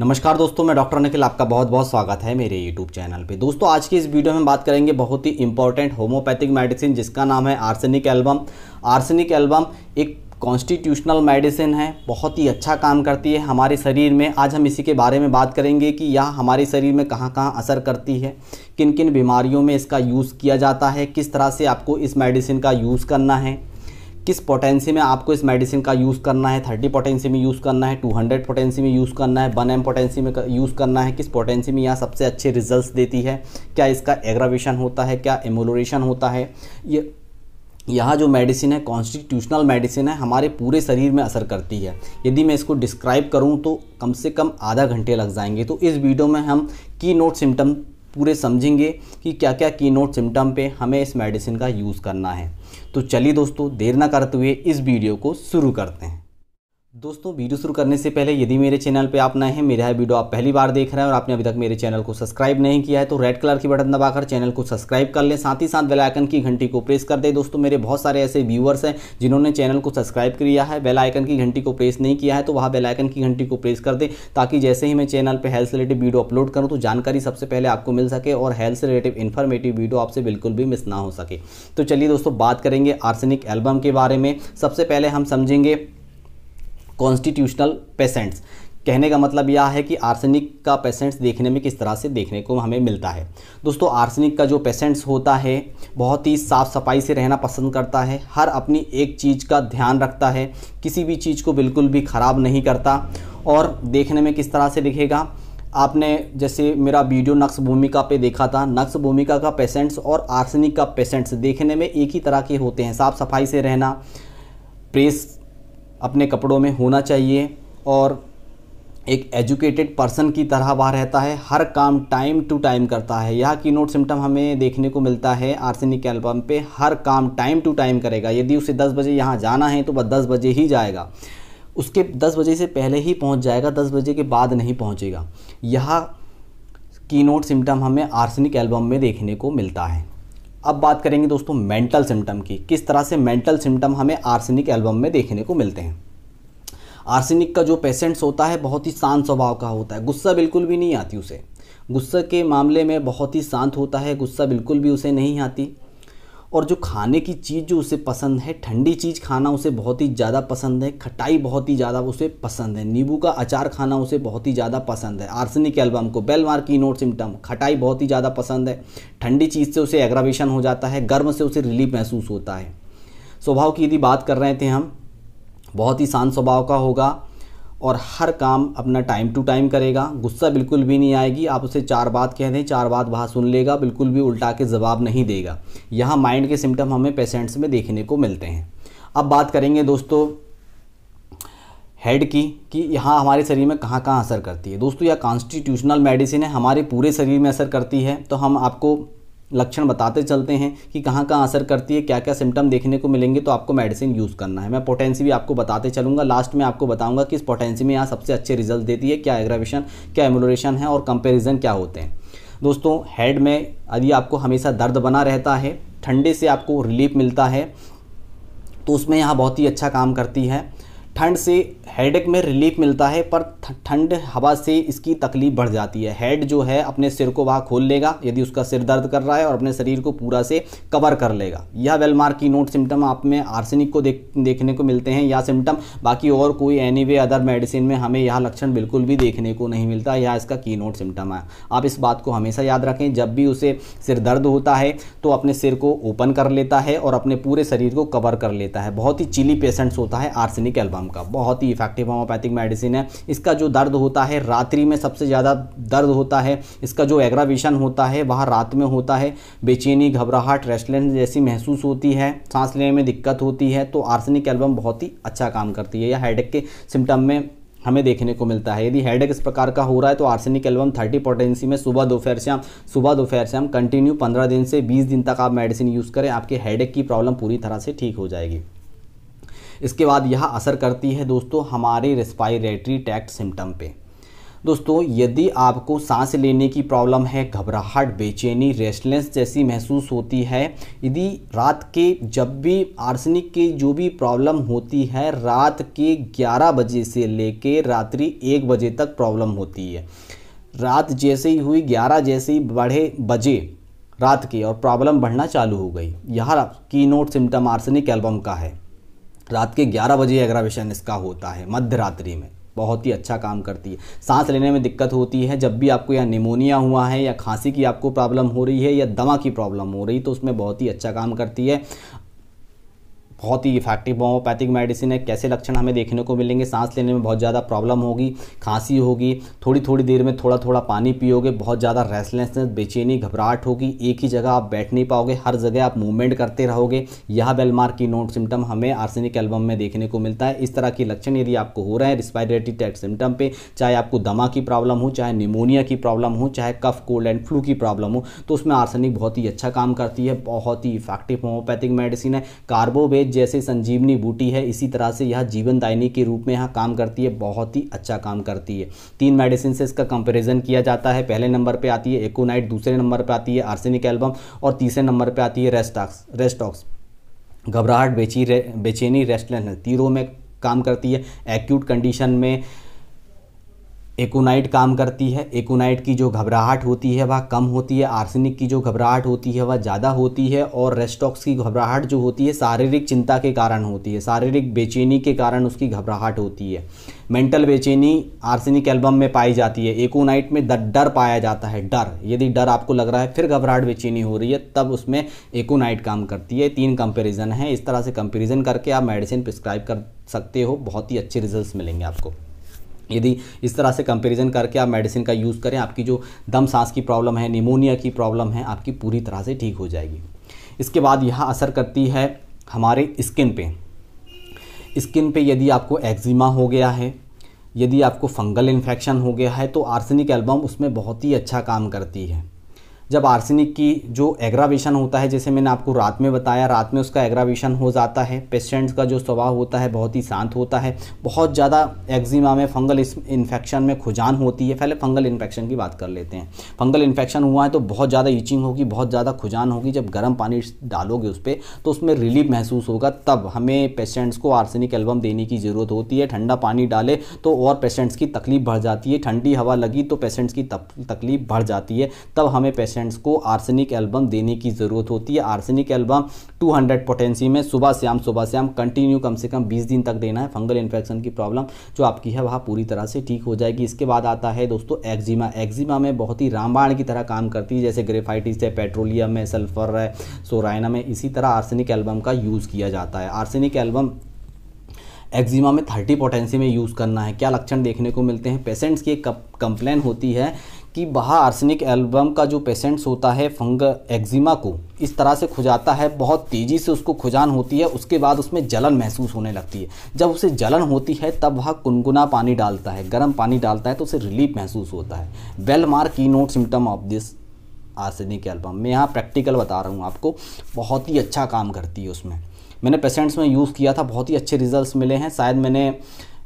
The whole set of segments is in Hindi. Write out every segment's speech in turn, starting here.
नमस्कार दोस्तों मैं डॉक्टर निखिल आपका बहुत बहुत स्वागत है मेरे यूट्यूब चैनल पे दोस्तों आज की इस वीडियो में बात करेंगे बहुत ही इंपॉर्टेंट होम्योपैथिक मेडिसिन जिसका नाम है आर्सेनिक एल्बम आर्सेनिक एल्बम एक कॉन्स्टिट्यूशनल मेडिसिन है बहुत ही अच्छा काम करती है हमारे शरीर में आज हम इसी के बारे में बात करेंगे कि यह हमारे शरीर में कहाँ कहाँ असर करती है किन किन बीमारियों में इसका यूज़ किया जाता है किस तरह से आपको इस मेडिसिन का यूज़ करना है किस पोटेंसी में आपको इस मेडिसिन का यूज़ करना है थर्टी पोटेंसी में यूज़ करना है टू हंड्रेड पोटेंसी में यूज़ करना है वन एम पोटेंसी में यूज़ करना है किस पोटेंसी में यह सबसे अच्छे रिजल्ट देती है क्या इसका एग्रावेशन होता है क्या एमोलोरेशन होता है ये यहाँ जो मेडिसिन है कॉन्स्टिट्यूशनल मेडिसिन है हमारे पूरे शरीर में असर करती है यदि मैं इसको डिस्क्राइब करूँ तो कम से कम आधा घंटे लग जाएंगे तो इस वीडियो में हम की नोट सिम्टम पूरे समझेंगे कि क्या क्या की नोट सिम्टम पे हमें इस मेडिसिन का यूज़ करना है तो चलिए दोस्तों देर ना करते हुए इस वीडियो को शुरू करते हैं दोस्तों वीडियो शुरू करने से पहले यदि मेरे चैनल पे आप नए हैं मेरा है वीडियो आप पहली बार देख रहे हैं और आपने अभी तक मेरे चैनल को सब्सक्राइब नहीं किया है तो रेड कलर की बटन दबाकर चैनल को सब्सक्राइब कर लें साथ ही साथ बेल आइकन की घंटी को प्रेस कर दें दोस्तों मेरे बहुत सारे ऐसे व्यूअर्स हैं जिन्होंने चैनल को सब्सक्राइब किया है बेल आइकन की घंटी को प्रेस नहीं किया है तो वहाँ बेलाइकन की घंटी को प्रेस कर दें ताकि जैसे ही मैं चैनल पर हेल्थ रिलेटिव वीडियो अपलोड करूँ तो जानकारी सबसे पहले आपको मिल सके और हेल्थ रिलेटिव इन्फॉर्मेटिव वीडियो आपसे बिल्कुल भी मिस ना हो सके तो चलिए दोस्तों बात करेंगे आर्सेनिक एल्बम के बारे में सबसे पहले हम समझेंगे कॉन्स्टिट्यूशनल पेशेंट्स कहने का मतलब यह है कि आर्सेनिक का पेशेंट्स देखने में किस तरह से देखने को हमें मिलता है दोस्तों आर्सेनिक का जो पेशेंट्स होता है बहुत ही साफ़ सफाई से रहना पसंद करता है हर अपनी एक चीज़ का ध्यान रखता है किसी भी चीज़ को बिल्कुल भी ख़राब नहीं करता और देखने में किस तरह से दिखेगा आपने जैसे मेरा वीडियो नक्श भूमिका पे देखा था नक्श भूमिका का पेशेंट्स और आर्सेनिक का पेशेंट्स देखने में एक ही तरह के होते हैं साफ़ सफाई से रहना प्रेस अपने कपड़ों में होना चाहिए और एक एजुकेटेड पर्सन की तरह वह रहता है हर काम टाइम टू टाइम करता है यह की नोट सिम्टम हमें देखने को मिलता है आर्सेनिक के एल्बम पे हर काम टाइम टू टाइम करेगा यदि उसे 10 बजे यहाँ जाना है तो वह 10 बजे ही जाएगा उसके 10 बजे से पहले ही पहुँच जाएगा 10 बजे के बाद नहीं पहुँचेगा यह की नोट सिम्टम हमें आर्सेनिक एल्बम में देखने को मिलता है अब बात करेंगे दोस्तों मेंटल सिम्टम की किस तरह से मेंटल सिम्टम हमें आर्सेनिक एल्बम में देखने को मिलते हैं आर्सेनिक का जो पेशेंट्स होता है बहुत ही शांत स्वभाव का होता है गुस्सा बिल्कुल भी नहीं आती उसे गुस्सा के मामले में बहुत ही शांत होता है गुस्सा बिल्कुल भी उसे नहीं आती और जो खाने की चीज़ जो उसे पसंद है ठंडी चीज़ खाना उसे बहुत ही ज़्यादा पसंद है खटाई बहुत ही ज़्यादा उसे पसंद है नींबू का अचार खाना उसे बहुत ही ज़्यादा पसंद है आर्सनिक एल्बम को बेलमार की नोट सिम्टम खटाई बहुत ही ज़्यादा पसंद है ठंडी चीज़ से उसे एग्रावेशन हो जाता है गर्म से उसे रिलीफ महसूस होता है स्वभाव की यदि बात कर रहे थे हम बहुत ही शांत स्वभाव का होगा और हर काम अपना टाइम टू टाइम करेगा गुस्सा बिल्कुल भी नहीं आएगी आप उसे चार बात कह दें चार बात वहाँ सुन लेगा बिल्कुल भी उल्टा के जवाब नहीं देगा यहाँ माइंड के सिम्टम हमें पेशेंट्स में देखने को मिलते हैं अब बात करेंगे दोस्तों हेड की कि यहाँ हमारे शरीर में कहाँ कहाँ असर करती है दोस्तों यह कॉन्स्टिट्यूशनल मेडिसिन है हमारे पूरे शरीर में असर करती है तो हम आपको लक्षण बताते चलते हैं कि कहाँ कहाँ असर करती है क्या क्या सिम्टम देखने को मिलेंगे तो आपको मेडिसिन यूज़ करना है मैं पोटेंसी भी आपको बताते चलूँगा लास्ट में आपको बताऊँगा कि इस पोटेंसी में यहाँ सबसे अच्छे रिजल्ट देती है क्या एग्रावेशन क्या एमोलोरेशन है और कंपेरिजन क्या होते हैं दोस्तों हेड में यदि आपको हमेशा दर्द बना रहता है ठंडे से आपको रिलीफ मिलता है तो उसमें यहाँ बहुत ही अच्छा काम करती है ठंड से हेडेक में रिलीफ मिलता है पर ठंड हवा से इसकी तकलीफ बढ़ जाती है हेड जो है अपने सिर को वहाँ खोल लेगा यदि उसका सिर दर्द कर रहा है और अपने शरीर को पूरा से कवर कर लेगा यह वेलमार की नोट सिम्टम आप में आर्सेनिक को देख देखने को मिलते हैं या सिम्टम बाकी और कोई एनी वे अदर मेडिसिन में हमें यह लक्षण बिल्कुल भी देखने को नहीं मिलता यह इसका की नोट सिम्टम है आप इस बात को हमेशा याद रखें जब भी उसे सिर दर्द होता है तो अपने सिर को ओपन कर लेता है और अपने पूरे शरीर को कवर कर लेता है बहुत ही चिली पेशेंट्स होता है आर्सेनिक एल्बम का बहुत ही इफेक्टिव होम्योपैथिक मेडिसिन है इसका जो दर्द होता है रात्रि में सबसे ज़्यादा दर्द होता है इसका जो एग्रावेशन होता है वह रात में होता है बेचैनी घबराहट रेस्टलेंस जैसी महसूस होती है सांस लेने में दिक्कत होती है तो आर्सनिक एल्बम बहुत ही अच्छा काम करती है या हेडेक के सिम्टम में हमें देखने को मिलता है यदि हेडेक इस प्रकार का हो रहा है तो आर्सेनिक एल्बम थर्टी पोटेंसी में सुबह दोपहर शाम सुबह दोपहर शाम कंटिन्यू पंद्रह दिन से बीस दिन तक आप मेडिसिन यूज़ करें आपके हेडेक की प्रॉब्लम पूरी तरह से ठीक हो जाएगी इसके बाद यह असर करती है दोस्तों हमारे रेस्पायरेटरी टैक्ट सिम्टम पे दोस्तों यदि आपको सांस लेने की प्रॉब्लम है घबराहट बेचैनी रेस्टलेंस जैसी महसूस होती है यदि रात के जब भी आर्सनिक की जो भी प्रॉब्लम होती है रात के 11 बजे से लेके रात्रि एक बजे तक प्रॉब्लम होती है रात जैसे ही हुई 11 जैसे ही बढ़े बजे रात के और प्रॉब्लम बढ़ना चालू हो गई यह key note symptom arsenic album का है रात के 11 बजे एग्रावेशन इसका होता है मध्य रात्रि में बहुत ही अच्छा काम करती है सांस लेने में दिक्कत होती है जब भी आपको या निमोनिया हुआ है या खांसी की आपको प्रॉब्लम हो रही है या दमा की प्रॉब्लम हो रही तो उसमें बहुत ही अच्छा काम करती है बहुत ही इफेक्टिव होम्योपैथिक मेडिसिन है कैसे लक्षण हमें देखने को मिलेंगे सांस लेने में बहुत ज़्यादा प्रॉब्लम होगी खांसी होगी थोड़ी थोड़ी देर में थोड़ा थोड़ा पानी पियोगे बहुत ज़्यादा रेस्टलेसनेस बेचैनी घबराहट होगी एक ही जगह आप बैठ नहीं पाओगे हर जगह आप मूवमेंट करते रहोगे यह बेलमार की नोट सिम्टम हमें आर्सेनिक एल्बम में देखने को मिलता है इस तरह के लक्षण यदि आपको हो रहे हैं रिस्पायरेटरी टैक सिम्टम पर चाहे आपको दमा की प्रॉब्लम हो चाहे निमोनिया की प्रॉब्लम हो चाहे कफ कोल्ड एंड फ्लू की प्रॉब्लम हो तो उसमें आर्सेनिक बहुत ही अच्छा काम करती है बहुत ही इफेक्टिव होम्योपैथिक मेडिसिन है कार्बोवेज आयुर्वेद जैसे संजीवनी बूटी है इसी तरह से यह जीवनदायिनी के रूप में यहाँ काम करती है बहुत ही अच्छा काम करती है तीन मेडिसिन से इसका कंपेरिजन किया जाता है पहले नंबर पर आती है एकोनाइट दूसरे नंबर पर आती है आर्सेनिक एल्बम और तीसरे नंबर पर आती है रेस्टॉक्स रेस्टॉक्स घबराहट बेची बेचैनी रेस्टलेस तीरों में काम करती है एक्यूट कंडीशन में एकोनाइट काम करती है एकोनाइट की जो घबराहट होती है वह कम होती है आर्सेनिक की जो घबराहट होती है वह ज़्यादा होती है और रेस्टॉक्स की घबराहट जो होती है शारीरिक चिंता के कारण होती है शारीरिक बेचैनी के कारण उसकी घबराहट होती है मेंटल बेचैनी आर्सेनिक एल्बम में पाई जाती है एकोनाइट में डर पाया जाता है डर यदि डर आपको लग रहा है फिर घबराहट बेचैनी हो रही है तब उसमें एकोनाइट काम करती है तीन कंपेरिजन है इस तरह से कंपेरिजन करके आप मेडिसिन प्रिस्क्राइब कर सकते हो बहुत ही अच्छे रिजल्ट मिलेंगे आपको यदि इस तरह से कंपैरिजन करके आप मेडिसिन का यूज़ करें आपकी जो दम सांस की प्रॉब्लम है निमोनिया की प्रॉब्लम है आपकी पूरी तरह से ठीक हो जाएगी इसके बाद यह असर करती है हमारे स्किन पे स्किन पे यदि आपको एक्जिमा हो गया है यदि आपको फंगल इन्फेक्शन हो गया है तो आर्सेनिक एल्बम उसमें बहुत ही अच्छा काम करती है जब आर्सेनिक की जो एग्रावेशन होता है जैसे मैंने आपको रात में बताया रात में उसका एग्रावेशन हो जाता है पेशेंट्स का जो स्वभाव होता है बहुत ही शांत होता है बहुत ज़्यादा एक्जिमा में फंगल इन्फेक्शन में खुजान होती है पहले फंगल इन्फेक्शन की बात कर लेते हैं फंगल इन्फेक्शन हुआ है तो बहुत ज़्यादा ईचिंग होगी बहुत ज़्यादा खुजान होगी जब गर्म पानी डालोगे उस पर तो उसमें रिलीफ महसूस होगा तब हमें पेशेंट्स को आर्सेनिक एल्बम देने की ज़रूरत होती है ठंडा पानी डाले तो और पेशेंट्स की तकलीफ बढ़ जाती है ठंडी हवा लगी तो पेशेंट्स की तकलीफ बढ़ जाती है तब हमें पेशेंट पेशेंट्स को आर्सेनिक एल्बम देने की ज़रूरत होती है आर्सेनिक एल्बम 200 पोटेंसी में सुबह शाम सुबह शाम कंटिन्यू कम से कम 20 दिन तक देना है फंगल इन्फेक्शन की प्रॉब्लम जो आपकी है वह पूरी तरह से ठीक हो जाएगी इसके बाद आता है दोस्तों एक्जिमा एक्जिमा में बहुत ही रामबाण की तरह काम करती है जैसे ग्रेफाइटिस है पेट्रोलियम है सल्फर है सोराइना में इसी तरह आर्सेनिक एल्बम का यूज़ किया जाता है आर्सेनिक एल्बम एक्जिमा में थर्टी पोटेंसी में यूज़ करना है क्या लक्षण देखने को मिलते हैं पेशेंट्स की एक कंप्लेन होती है कि बहा आर्सेनिक एल्बम का जो पेशेंट्स होता है फंग एक्जिमा को इस तरह से खुजाता है बहुत तेज़ी से उसको खुजान होती है उसके बाद उसमें जलन महसूस होने लगती है जब उसे जलन होती है तब वह कुनगुना पानी डालता है गर्म पानी डालता है तो उसे रिलीफ महसूस होता है well mark key note symptom of this arsenic album मैं यहाँ प्रैक्टिकल बता रहा हूँ आपको बहुत ही अच्छा काम करती है उसमें मैंने पेशेंट्स में यूज़ किया था बहुत ही अच्छे रिजल्ट मिले हैं शायद मैंने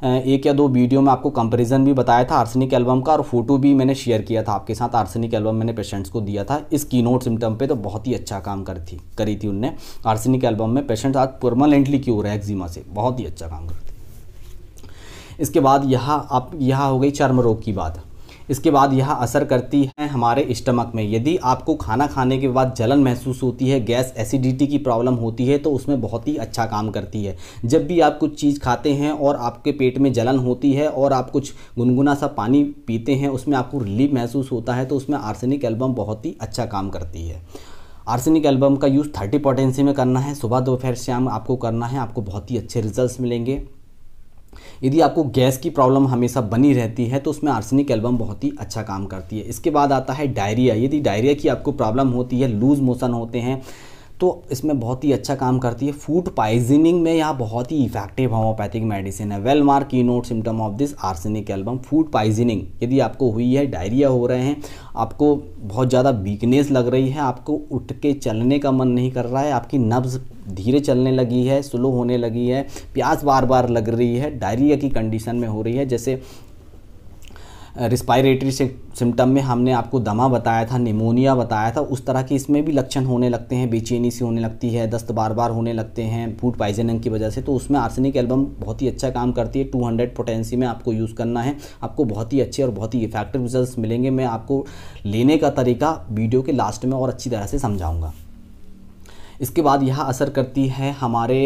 एक या दो वीडियो में आपको कंपेरिजन भी बताया था आर्सनिक एल्बम का और फोटो भी मैंने शेयर किया था आपके साथ आर्सनिक एल्बम मैंने पेशेंट्स को दिया था इस की नोट सिम्टम पर तो बहुत ही अच्छा काम करी थी करी थी उनने आर्सनिक एल्बम में पेशेंट्स आज परमानेंटली क्योर है एक्जिमा से बहुत ही अच्छा काम करती इसके बाद यहाँ आप यहाँ हो गई चर्म रोग की बात इसके बाद यह असर करती है हमारे स्टमक में यदि आपको खाना खाने के बाद जलन महसूस होती है गैस एसिडिटी की प्रॉब्लम होती है तो उसमें बहुत ही अच्छा काम करती है जब भी आप कुछ चीज़ खाते हैं और आपके पेट में जलन होती है और आप कुछ गुनगुना सा पानी पीते हैं उसमें आपको रिलीफ महसूस होता है तो उसमें आर्सेनिक एल्बम बहुत ही अच्छा काम करती है आर्सेनिक एल्बम का यूज़ थर्टी पोटेंसी में करना है सुबह दोपहर शाम आपको करना है आपको बहुत ही अच्छे रिजल्ट्स मिलेंगे यदि आपको गैस की प्रॉब्लम हमेशा बनी रहती है तो उसमें आर्सेनिक एल्बम बहुत ही अच्छा काम करती है इसके बाद आता है डायरिया यदि डायरिया की आपको प्रॉब्लम होती है लूज़ मोशन होते हैं तो इसमें बहुत ही अच्छा काम करती है फूड पाइजनिंग में यह बहुत ही इफेक्टिव होम्योपैथिक मेडिसिन है well mark key note symptom of this arsenic album food poisoning यदि आपको हुई है डायरिया हो रहे हैं आपको बहुत ज़्यादा वीकनेस लग रही है आपको उठ के चलने का मन नहीं कर रहा है आपकी नब्ज़ धीरे चलने लगी है स्लो होने लगी है प्यास बार बार लग रही है डायरिया की कंडीशन में हो रही है जैसे रिस्पायरेटरी सिम्टम में हमने आपको दमा बताया था निमोनिया बताया था उस तरह के इसमें भी लक्षण होने लगते हैं बेचैनी सी होने लगती है दस्त बार बार होने लगते हैं फूड पॉइजनिंग की वजह से तो उसमें आर्सेनिक एल्बम बहुत ही अच्छा काम करती है 200 हंड्रेड पोटेंसी में आपको यूज़ करना है आपको बहुत ही अच्छे और बहुत ही इफेक्टिव रिजल्ट मिलेंगे मैं आपको लेने का तरीका वीडियो के लास्ट में और अच्छी तरह से समझाऊँगा इसके बाद यह असर करती है हमारे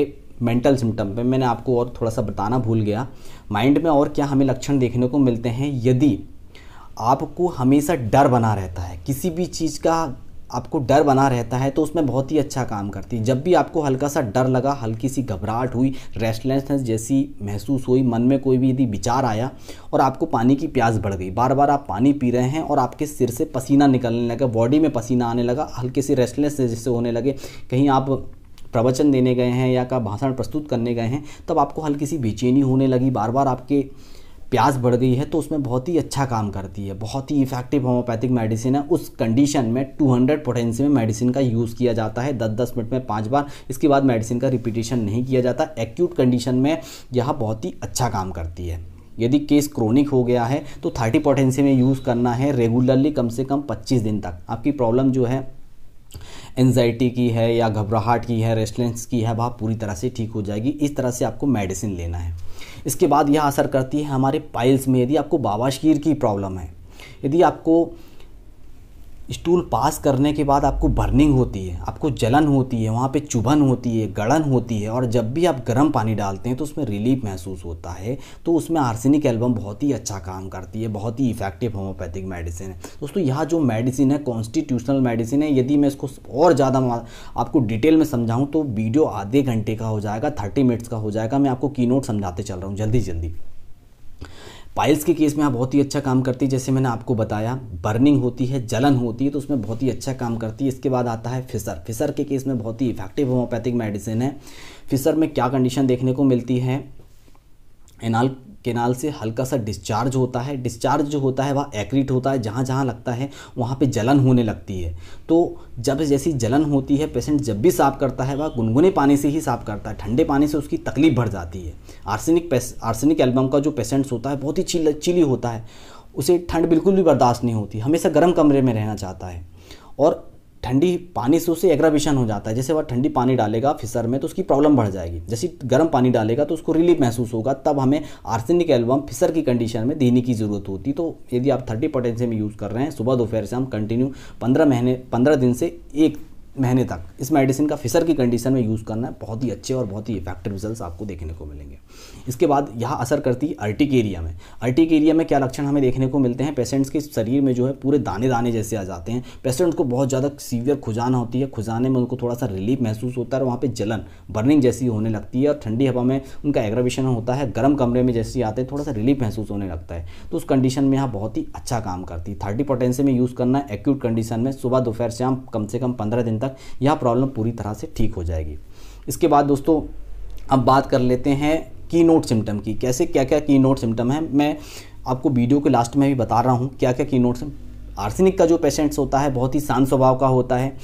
मेंटल सिम्टम पे मैंने आपको और थोड़ा सा बताना भूल गया माइंड में और क्या हमें लक्षण देखने को मिलते हैं यदि आपको हमेशा डर बना रहता है किसी भी चीज़ का आपको डर बना रहता है तो उसमें बहुत ही अच्छा काम करती है जब भी आपको हल्का सा डर लगा हल्की सी घबराहट हुई रेस्टलेसनेस जैसी महसूस हुई मन में कोई भी यदि विचार आया और आपको पानी की प्यास बढ़ गई बार बार आप पानी पी रहे हैं और आपके सिर से पसीना निकलने लगा बॉडी में पसीना आने लगा हल्के से रेस्टलेसनेस जैसे होने लगे कहीं आप प्रवचन देने गए हैं या का भाषण प्रस्तुत करने गए हैं तब आपको हल्की सी बेचैनी होने लगी बार बार आपके प्यास बढ़ गई है तो उसमें बहुत ही अच्छा काम करती है बहुत ही इफेक्टिव होम्योपैथिक मेडिसिन है उस कंडीशन में 200 पोटेंसी में मेडिसिन का यूज़ किया जाता है 10-10 मिनट में पाँच बार इसके बाद मेडिसिन का रिपीटेशन नहीं किया जाता एक्यूट कंडीशन में यह बहुत ही अच्छा काम करती है यदि केस क्रोनिक हो गया है तो थर्टी पोटेंसी में यूज़ करना है रेगुलरली कम से कम पच्चीस दिन तक आपकी प्रॉब्लम जो है एनजाइटी की है या घबराहट की है रेस्टलेंस की है वह पूरी तरह से ठीक हो जाएगी इस तरह से आपको मेडिसिन लेना है इसके बाद यह असर करती है हमारे पाइल्स में यदि आपको बाबाशीर की प्रॉब्लम है यदि आपको स्टूल पास करने के बाद आपको बर्निंग होती है आपको जलन होती है वहाँ पे चुभन होती है गड़न होती है और जब भी आप गर्म पानी डालते हैं तो उसमें रिलीफ महसूस होता है तो उसमें आर्सेनिक एल्बम बहुत ही अच्छा काम करती है बहुत ही इफेक्टिव होम्योपैथिक मेडिसिन है दोस्तों यह जो मेडिसिन है कॉन्स्टिट्यूशनल मेडिसिन है यदि मैं इसको और ज़्यादा आपको डिटेल में समझाऊँ तो वीडियो आधे घंटे का हो जाएगा थर्टी मिनट्स का हो जाएगा मैं आपको की समझाते चल रहा हूँ जल्दी जल्दी पाइल्स के केस में आप बहुत ही अच्छा काम करती है जैसे मैंने आपको बताया बर्निंग होती है जलन होती है तो उसमें बहुत ही अच्छा काम करती है इसके बाद आता है फिसर फिसर के केस में बहुत ही इफेक्टिव होम्योपैथिक मेडिसिन है फिसर में क्या कंडीशन देखने को मिलती है एनाल केनाल से हल्का सा डिस्चार्ज होता है डिस्चार्ज जो होता है वह एक्रीट होता है जहाँ जहाँ लगता है वहाँ पे जलन होने लगती है तो जब जैसी जलन होती है पेशेंट जब भी साफ करता है वह गुनगुने पानी से ही साफ करता है ठंडे पानी से उसकी तकलीफ बढ़ जाती है आर्सेनिक आर्सेनिक एल्बम का जो पेशेंट्स होता है बहुत ही चिल चिली होता है उसे ठंड बिल्कुल भी बर्दाश्त नहीं होती हमेशा गर्म कमरे में रहना चाहता है और ठंडी पानी से उसे एग्रावेशन हो जाता है जैसे वह ठंडी पानी डालेगा फिसर में तो उसकी प्रॉब्लम बढ़ जाएगी जैसे गर्म पानी डालेगा तो उसको रिलीफ महसूस होगा तब हमें आर्सेनिक एल्बम फिसर की कंडीशन में देने की ज़रूरत होती तो यदि आप थर्टी पोटेंशियम यूज़ कर रहे हैं सुबह दोपहर से हम कंटिन्यू पंद्रह महीने पंद्रह दिन से एक महीने तक इस मेडिसिन का फिसर की कंडीशन में यूज़ करना है बहुत ही अच्छे और बहुत ही इफेक्टिव रिजल्ट्स आपको देखने को मिलेंगे इसके बाद यह असर करती है अर्टिकेरिया में अर्टिकेरिया में क्या लक्षण हमें देखने को मिलते हैं पेशेंट्स के शरीर में जो है पूरे दाने दाने जैसे आ जाते हैं पेशेंट्स को बहुत ज़्यादा सीवियर खुजाना होती है खुजाने में उनको थोड़ा सा रिलीफ महसूस होता है और वहाँ पर जलन बर्निंग जैसी होने लगती है और ठंडी हवा में उनका एग्रावेशन होता है गर्म कमरे में जैसे आते हैं थोड़ा सा रिलीफ महसूस होने लगता है तो उस कंडीशन में यहाँ बहुत ही अच्छा काम करती है थर्टी पोटेंसी में यूज़ करना एक्यूट कंडीशन में सुबह दोपहर शाम कम से कम पंद्रह दिन तक तक यह प्रॉब्लम पूरी तरह से ठीक हो जाएगी इसके बाद दोस्तों अब बात कर लेते हैं की नोट सिम्टम की कैसे क्या क्या की नोट सिम्टम है मैं आपको वीडियो के लास्ट में भी बता रहा हूँ क्या क्या की नोट आर्सेनिक का जो पेशेंट्स होता है बहुत ही शांत स्वभाव का होता है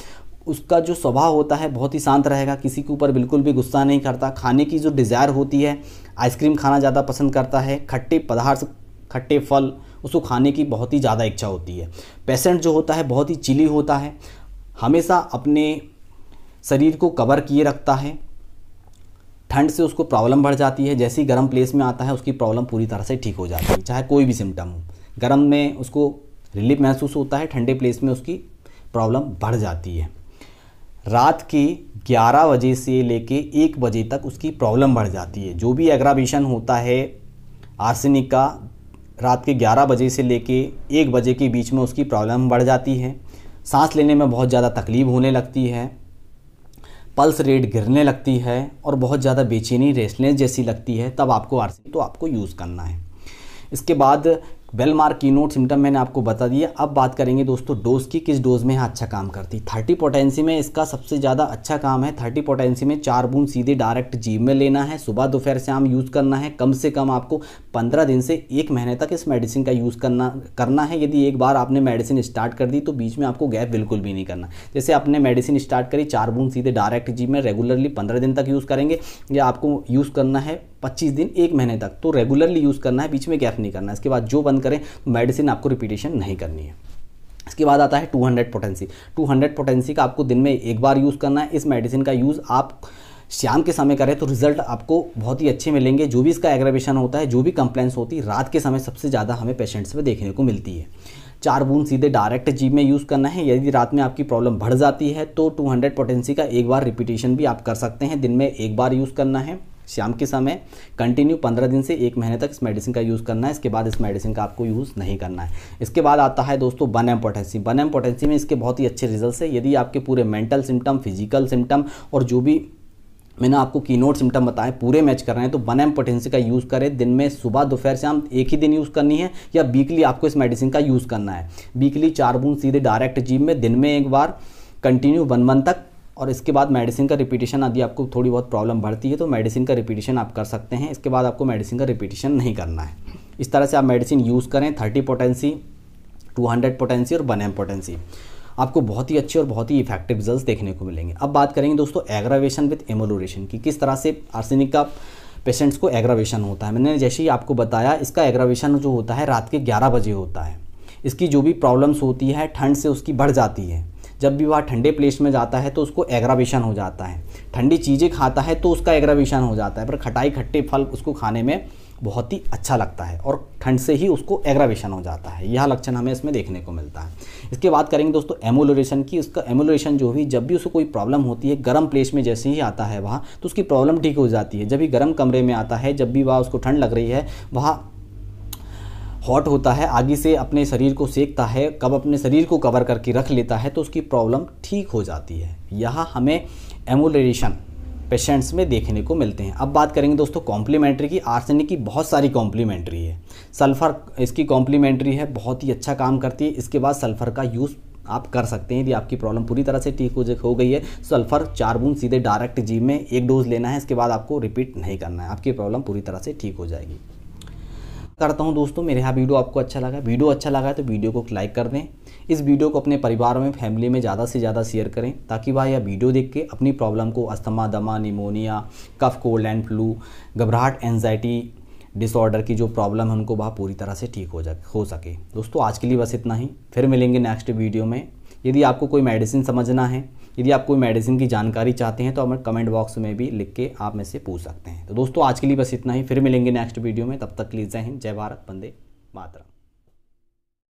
उसका जो स्वभाव होता है बहुत ही शांत रहेगा किसी के ऊपर बिल्कुल भी गुस्सा नहीं करता खाने की जो डिज़ायर होती है आइसक्रीम खाना ज़्यादा पसंद करता है खट्टे पदार्थ खट्टे फल उसको खाने की बहुत ही ज़्यादा इच्छा होती है पेशेंट जो होता है बहुत ही चिली होता है हमेशा अपने शरीर को कवर किए रखता है ठंड से उसको प्रॉब्लम बढ़ जाती है जैसे ही गर्म प्लेस में आता है उसकी प्रॉब्लम पूरी तरह से ठीक हो जाती है चाहे कोई भी सिम्टम हो गर्म में उसको रिलीफ महसूस होता है ठंडे प्लेस में उसकी प्रॉब्लम बढ़ जाती है रात के 11 बजे से लेके एक बजे तक उसकी प्रॉब्लम बढ़ जाती है जो भी एग्रावेशन होता है आर्सेनिक का रात के 11 बजे से लेके एक बजे के बीच में उसकी प्रॉब्लम बढ़ जाती है सांस लेने में बहुत ज़्यादा तकलीफ़ होने लगती है पल्स रेट गिरने लगती है और बहुत ज़्यादा बेचैनी रेसलेस जैसी लगती है तब आपको आरसी तो आपको यूज़ करना है इसके बाद बेलमार्क की नोट सिम्टम मैंने आपको बता दिया अब बात करेंगे दोस्तों डोज की किस डोज में अच्छा काम करती थर्टी पोटेंसी में इसका सबसे ज़्यादा अच्छा काम है थर्टी पोटेंसी में चार बूंद सीधे डायरेक्ट जीव में लेना है सुबह दोपहर से आम यूज़ करना है कम से कम आपको पंद्रह दिन से एक महीने तक इस मेडिसिन का यूज़ करना करना है यदि एक बार आपने मेडिसिन स्टार्ट कर दी तो बीच में आपको गैप बिल्कुल भी नहीं करना जैसे आपने मेडिसिन स्टार्ट करी चार बूंद सीधे डायरेक्ट जीव में रेगुलरली पंद्रह दिन तक यूज़ करेंगे या आपको यूज़ करना है पच्चीस दिन एक महीने तक तो रेगुलरली यूज़ करना है बीच में गैप नहीं करना इसके बाद जो बंद करें तो मेडिसिन आपको रिपीटेशन नहीं करनी है इसके बाद आता है 200 पोटेंसी टू पोटेंसी का आपको दिन में एक बार यूज़ करना है इस मेडिसिन का यूज़ आप शाम के समय करें तो रिजल्ट आपको बहुत ही अच्छे मिलेंगे जो भी इसका एग्रेवेशन होता है जो भी कंप्लेंट्स होती है रात के समय सबसे ज़्यादा हमें पेशेंट्स में देखने को मिलती है चार बूंद सीधे डायरेक्ट जीप में यूज़ करना है यदि रात में आपकी प्रॉब्लम बढ़ जाती है तो 200 पोटेंसी का एक बार रिपीटेशन भी आप कर सकते हैं दिन में एक बार यूज़ करना है शाम के समय कंटिन्यू पंद्रह दिन से एक महीने तक इस मेडिसिन का यूज़ करना है इसके बाद इस मेडिसिन का आपको यूज़ नहीं करना है इसके बाद आता है दोस्तों one M potency one M potency में इसके बहुत ही अच्छे रिजल्ट है यदि आपके पूरे मेंटल सिम्टम फिजिकल सिम्टम और जो भी मैंने आपको कीनोट सिम्टम बताएं पूरे मैच कर रहे हैं तो बन एम पोटेंसी का यूज़ करें दिन में सुबह दोपहर शाम एक ही दिन यूज़ करनी है या वीकली आपको इस मेडिसिन का यूज़ करना है वीकली चार बूंद सीधे डायरेक्ट जीम में दिन में एक बार कंटिन्यू वन मंथ तक और इसके बाद मेडिसिन का रिपीटेशन यदि आपको थोड़ी बहुत प्रॉब्लम बढ़ती है तो मेडिसिन का रिपीटेशन आप कर सकते हैं इसके बाद आपको मेडिसिन का रिपीटेशन नहीं करना है इस तरह से आप मेडिसिन यूज़ करें thirty potency two hundred potency और वन एम पोटेंसी आपको बहुत ही अच्छे और बहुत ही इफेक्टिव रिजल्ट देखने को मिलेंगे अब बात करेंगे दोस्तों एग्रावेशन विथ एमोलोरेशन की किस तरह से आर्सेनिक का पेशेंट्स को एग्रावेशन होता है मैंने जैसे ही आपको बताया इसका एग्रावेशन जो होता है रात के ग्यारह बजे होता है इसकी जो भी प्रॉब्लम्स होती है ठंड से उसकी बढ़ जाती है जब भी वह ठंडे प्लेस में जाता है तो उसको एग्रावेशन हो जाता है ठंडी चीज़ें खाता है तो उसका एग्रावेशन हो जाता है पर खटाई खट्टे फल उसको खाने में बहुत ही अच्छा लगता है और ठंड से ही उसको एग्रावेशन हो जाता है यह लक्षण हमें इसमें देखने को मिलता है इसके बाद करेंगे दोस्तों एमोलोरेशन की उसका एमोलोरेशन जो भी जब भी उसको कोई प्रॉब्लम होती है गर्म प्लेस में जैसे ही आता है वहाँ तो उसकी प्रॉब्लम ठीक हो जाती है जब भी गर्म कमरे में आता है जब भी वह उसको ठंड लग रही है वहाँ हॉट होता है आगे से अपने शरीर को सेकता है कब अपने शरीर को कवर करके रख लेता है तो उसकी प्रॉब्लम ठीक हो जाती है यहाँ हमें एमोलेशन पेशेंट्स में देखने को मिलते हैं अब बात करेंगे दोस्तों कॉम्प्लीमेंट्री की आर्सेनिक की बहुत सारी कॉम्प्लीमेंट्री है सल्फ़र इसकी कॉम्प्लीमेंट्री है बहुत ही अच्छा काम करती है इसके बाद सल्फ़र का यूज़ आप कर सकते हैं यदि आपकी प्रॉब्लम पूरी तरह से ठीक हो गई है सल्फ़र चार बूंद सीधे डायरेक्ट जीव में एक डोज लेना है इसके बाद आपको रिपीट नहीं करना है आपकी प्रॉब्लम पूरी तरह से ठीक हो जाएगी करता हूँ दोस्तों मेरे यहाँ वीडियो आपको अच्छा लगा वीडियो अच्छा लगा तो वीडियो को लाइक कर दें इस वीडियो को अपने परिवार में फैमिली में ज़्यादा से ज़्यादा शेयर करें ताकि वह यह वीडियो देख के अपनी प्रॉब्लम को अस्थमा दमा pneumonia cough cold and flu घबराहट एनजाइटी डिसऑर्डर की जो प्रॉब्लम है उनको वह पूरी तरह से ठीक हो जा हो सके दोस्तों आज के लिए बस इतना ही फिर मिलेंगे नेक्स्ट वीडियो में यदि आपको कोई मेडिसिन समझना है यदि आप कोई मेडिसिन की जानकारी चाहते हैं तो हमें कमेंट बॉक्स में भी लिख के आप में से पूछ सकते हैं तो दोस्तों आज के लिए बस इतना ही फिर मिलेंगे नेक्स्ट वीडियो में तब तक लीजिए जय हिंद जय भारत बंदे मातरम